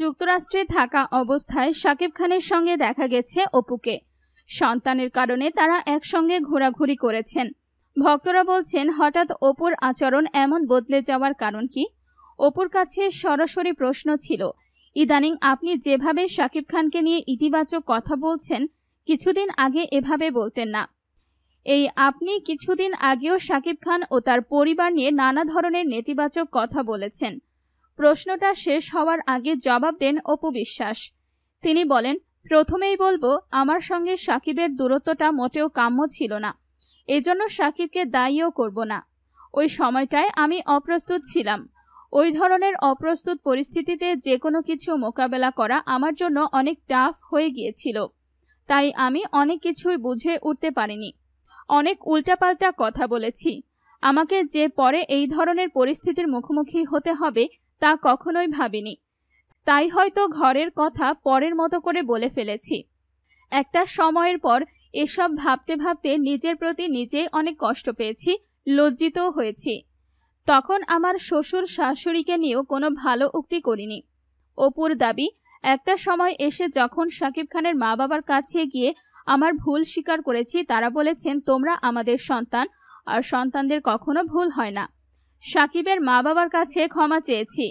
যুক্তরাষ্ট্রে থাকা অবস্থায় শাকিব খানের সঙ্গে দেখা গেছে অপুকে সন্তানের কারণে তারা একসঙ্গে ঘোরাঘুরি করেছেন ভক্তরা বলছেন হঠাৎ অপুর আচরণ এমন বদলে যাওয়ার কারণ কি অপুর কাছে সরাসরি প্রশ্ন ছিল ইদানিং আপনি যেভাবে শাকিব খানকে নিয়ে ইতিবাচক কথা বলছেন কিছুদিন আগে এভাবে বলতেন না এই আপনি কিছুদিন আগেও শাকিব খান ও তার পরিবার নিয়ে নানা ধরনের নেতিবাচক কথা বলেছেন প্রশ্নটা শেষ হওয়ার আগে জবাব দেন অপু বিশ্বাস তিনি বলেন প্রথমেই বলবো আমার সঙ্গে সাকিবের দূরত্বটা মোটেও কাম্য ছিল না এজন্য সাকিবকে দায়ীও করব না ওই সময়টায় আমি অপ্রস্তুত ছিলাম ওই ধরনের অপ্রস্তুত পরিস্থিতিতে যে কোনো কিছু মোকাবেলা করা আমার জন্য অনেক টাফ হয়ে গিয়েছিল তাই আমি অনেক কিছুই বুঝে উঠতে পারিনি অনেক উল্টাপাল্টা কথা বলেছি আমাকে যে পরে এই ধরনের পরিস্থিতির মুখোমুখি হতে হবে তা কখনোই ভাবিনি তাই হয়তো ঘরের কথা পরের মতো করে বলে ফেলেছি একটা সময়ের পর এসব ভাবতে ভাবতে নিজের প্রতি নিজেই অনেক কষ্ট পেয়েছি লজ্জিতও হয়েছি তখন আমার শ্বশুর শাশুড়িকে নিয়েও কোনো ভালো উক্তি করিনি অপুর দাবি একটা সময় এসে যখন সাকিব খানের মা বাবার কাছে গিয়ে আমার ভুল স্বীকার করেছি তারা বলেছেন তোমরা আমাদের সন্তান আর সন্তানদের কখনো ভুল হয় না সাকিবের মা বাবার কাছে ক্ষমা চেয়েছি